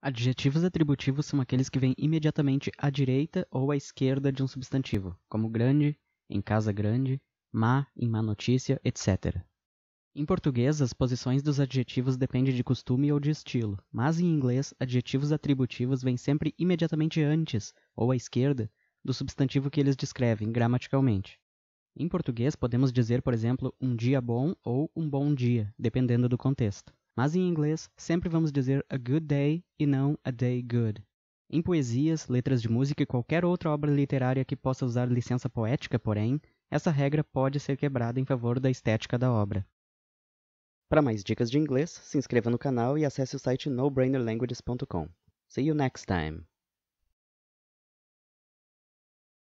Adjetivos atributivos são aqueles que vêm imediatamente à direita ou à esquerda de um substantivo, como grande, em casa grande, má, em má notícia, etc. Em português, as posições dos adjetivos dependem de costume ou de estilo, mas em inglês, adjetivos atributivos vêm sempre imediatamente antes, ou à esquerda, do substantivo que eles descrevem gramaticalmente. Em português, podemos dizer, por exemplo, um dia bom ou um bom dia, dependendo do contexto. Mas em inglês, sempre vamos dizer a good day e não a day good. Em poesias, letras de música e qualquer outra obra literária que possa usar licença poética, porém, essa regra pode ser quebrada em favor da estética da obra. Para mais dicas de inglês, se inscreva no canal e acesse o site nobrainerlanguages.com. See you next time!